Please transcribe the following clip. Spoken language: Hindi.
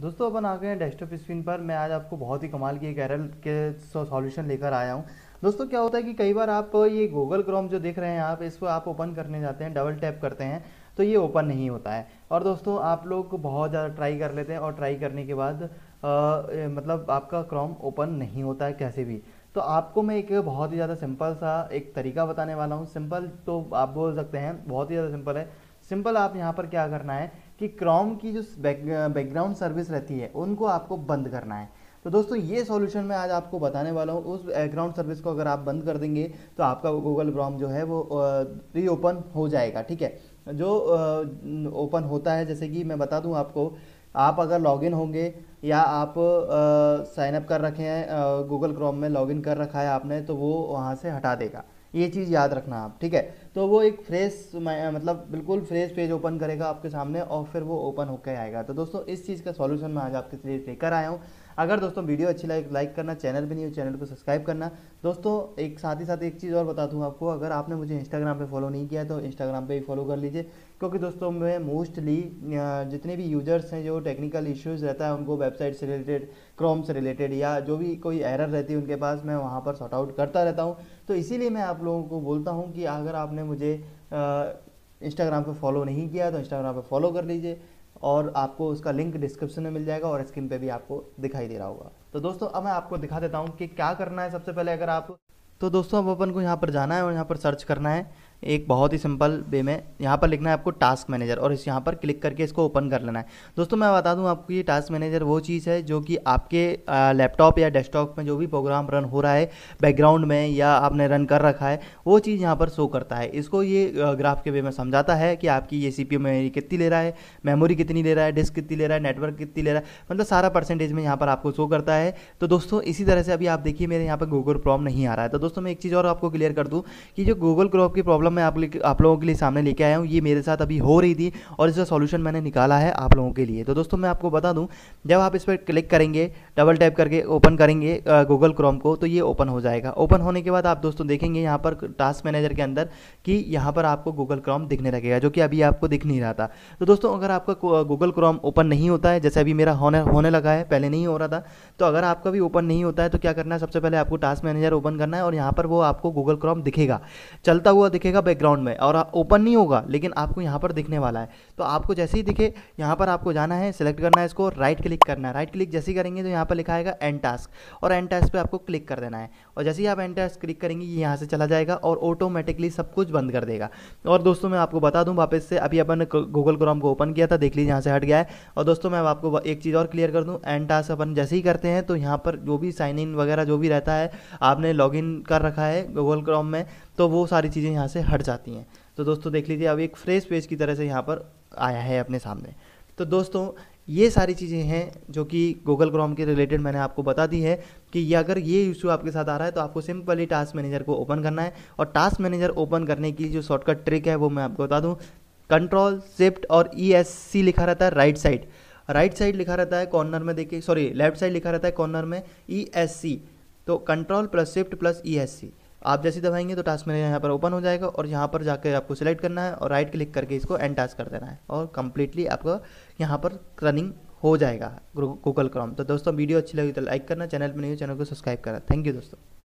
दोस्तों अपन आ गए हैं डेस्कटॉप स्क्रीन पर मैं आज आपको बहुत ही कमाल की एक एरर के सॉल्यूशन लेकर आया हूँ दोस्तों क्या होता है कि कई बार आप ये गूगल क्रोम जो देख रहे हैं आप इसको आप ओपन करने जाते हैं डबल टैप करते हैं तो ये ओपन नहीं होता है और दोस्तों आप लोग बहुत ज़्यादा ट्राई कर लेते हैं और ट्राई करने के बाद आ, मतलब आपका क्रोम ओपन नहीं होता है कैसे भी तो आपको मैं एक बहुत ही ज़्यादा सिंपल सा एक तरीका बताने वाला हूँ सिंपल तो आप बोल सकते हैं बहुत ही ज़्यादा सिंपल है सिंपल आप यहाँ पर क्या करना है कि क्रोम की जो बैकग्राउंड सर्विस रहती है उनको आपको बंद करना है तो दोस्तों ये सॉल्यूशन मैं आज आपको बताने वाला हूँ उस बैकग्राउंड सर्विस को अगर आप बंद कर देंगे तो आपका गूगल क्रोम जो है वो रीओपन हो जाएगा ठीक है जो ओपन होता है जैसे कि मैं बता दूँ आपको आप अगर लॉगिन होंगे या आप साइनअप कर रखे हैं गूगल क्रोम में लॉगिन कर रखा है आपने तो वो वहाँ से हटा देगा ये चीज़ याद रखना आप ठीक है तो वो एक फ्रेश मतलब बिल्कुल फ्रेश पेज ओपन करेगा आपके सामने और फिर वो ओपन होकर आएगा तो दोस्तों इस चीज़ का सॉल्यूशन मैं आज आपके लिए लेकर आया हूँ अगर दोस्तों वीडियो अच्छी लाइक लाइक करना चैनल भी नहीं हो चैनल को सब्सक्राइब करना दोस्तों एक साथ ही साथ एक चीज़ और बता दूँ आपको अगर आपने मुझे इंस्टाग्राम पर फॉलो नहीं किया तो इंस्टाग्राम पर भी फॉलो कर लीजिए क्योंकि दोस्तों मैं मोस्टली जितने भी यूजर्स हैं जो टेक्निकल इश्यूज़ रहता है उनको वेबसाइट से रिलेटेड क्रोम से रिलेटेड या जो भी कोई एरर रहती है उनके पास मैं वहाँ पर सॉर्ट आउट करता रहता हूँ तो इसीलिए मैं आप लोगों को बोलता हूँ कि अगर आपने आपने मुझे इंस्टाग्राम पर फॉलो नहीं किया तो इंस्टाग्राम पर फॉलो कर लीजिए और आपको उसका लिंक डिस्क्रिप्शन में मिल जाएगा और स्क्रीन पे भी आपको दिखाई दे रहा होगा तो दोस्तों अब मैं आपको दिखा देता हूँ कि क्या करना है सबसे पहले अगर आप तो दोस्तों अब अपन को यहाँ पर जाना है और यहाँ पर सर्च करना है एक बहुत ही सिंपल वे में यहाँ पर लिखना है आपको टास्क मैनेजर और इस यहाँ पर क्लिक करके इसको ओपन कर लेना है दोस्तों मैं बता दूँ आपको ये टास्क मैनेजर वो चीज़ है जो कि आपके लैपटॉप या डेस्कटॉप में जो भी प्रोग्राम रन हो रहा है बैकग्राउंड में या आपने रन कर रखा है वो चीज़ यहाँ पर शो करता है इसको ये ग्राफ के वे में समझाता है कि आपकी ये सी पी मेमोरी कितनी ले रहा है मेमोरी कितनी ले रहा है डिस्क कितनी ले रहा है नेटवर्क कितनी ले रहा है मतलब सारा परसेंटेज में यहाँ पर आपको शो करता है तो दोस्तों इसी तरह से अभी आप देखिए मेरे यहाँ पर गूगल प्रॉब्लम नहीं आ रहा है तो दोस्तों मैं एक चीज़ और आपको क्लियर कर दूँ कि जो गूगल क्रॉप की प्रॉब्लम प्रॉब्लम मैं आप आप लोगों के लिए सामने लेके आया हूँ ये मेरे साथ अभी हो रही थी और इसका सॉल्यूशन मैंने निकाला है आप लोगों के लिए तो दोस्तों मैं आपको बता दूँ जब आप इस पर क्लिक करेंगे डबल टैप करके ओपन करेंगे गूगल क्रोम को तो ये ओपन हो जाएगा ओपन होने के बाद आप दोस्तों देखेंगे यहाँ पर टास्क मैनेजर के अंदर कि यहाँ पर आपको गूगल क्रोम दिखने लगेगा जो कि अभी आपको दिख नहीं रहा था तो दोस्तों अगर आपका गूगल क्रोम ओपन नहीं होता है जैसे अभी मेरा होने होने लगा है पहले नहीं हो रहा था तो अगर आपका भी ओपन नहीं होता है तो क्या करना है सबसे पहले आपको टास्क मैनेजर ओपन करना है और यहाँ पर वो आपको गूगल क्रोम दिखेगा चलता हुआ दिखेगा दिखेगा बैकग्राउंड में और ओपन नहीं होगा लेकिन आपको यहाँ पर दिखने वाला है तो आपको जैसे ही दिखे यहाँ पर आपको जाना है सेलेक्ट करना है इसको राइट क्लिक करना है राइट क्लिक जैसे ही करेंगे तो यहाँ पर लिखा आएगा एन टास्क और एन टास्क पर आपको क्लिक कर देना है और जैसे ही आप एन टास्क क्लिक करेंगे ये यहाँ से चला जाएगा और ऑटोमेटिकली सब कुछ बंद कर देगा और दोस्तों मैं आपको बता दूँ वापस से अभी अपन गूगल क्रोम को ओपन किया था देख लीजिए यहाँ से हट गया है और दोस्तों मैं आपको एक चीज़ और क्लियर कर दूँ एन टास्क अपन जैसे ही करते हैं तो यहाँ पर जो भी साइन इन वगैरह जो भी रहता है आपने इन कर रखा है गूगल क्रोम में तो वो सारी चीज़ें यहाँ से हट जाती हैं तो दोस्तों देख लीजिए अब एक फ्रेश पेज की तरह से यहाँ पर आया है अपने सामने तो दोस्तों ये सारी चीज़ें हैं जो कि गूगल क्रोम के रिलेटेड मैंने आपको बता दी है कि ये अगर ये इशू आपके साथ आ रहा है तो आपको सिंपली टास्क मैनेजर को ओपन करना है और टास्क मैनेजर ओपन करने की जो शॉर्टकट ट्रिक है वो मैं आपको बता दूँ कंट्रोल शिफ्ट और ई एस सी लिखा रहता है राइट साइड राइट साइड लिखा रहता है कॉर्नर में देखिए सॉरी लेफ्ट साइड लिखा रहता है कॉर्नर में ई एस सी तो control plus shift plus E S C आप जैसे दबाएंगे तो टास्क मैनेजर यहाँ पर ओपन हो जाएगा और यहाँ पर जाकर आपको सिलेक्ट करना है और राइट क्लिक करके इसको एंड टास्क कर देना है और कम्प्लीटली आपका यहाँ पर रनिंग हो जाएगा गूगल क्रोम तो दोस्तों वीडियो अच्छी लगी तो लाइक करना चैनल पर नहीं हो चैनल को सब्सक्राइब करना थैंक यू दोस्तों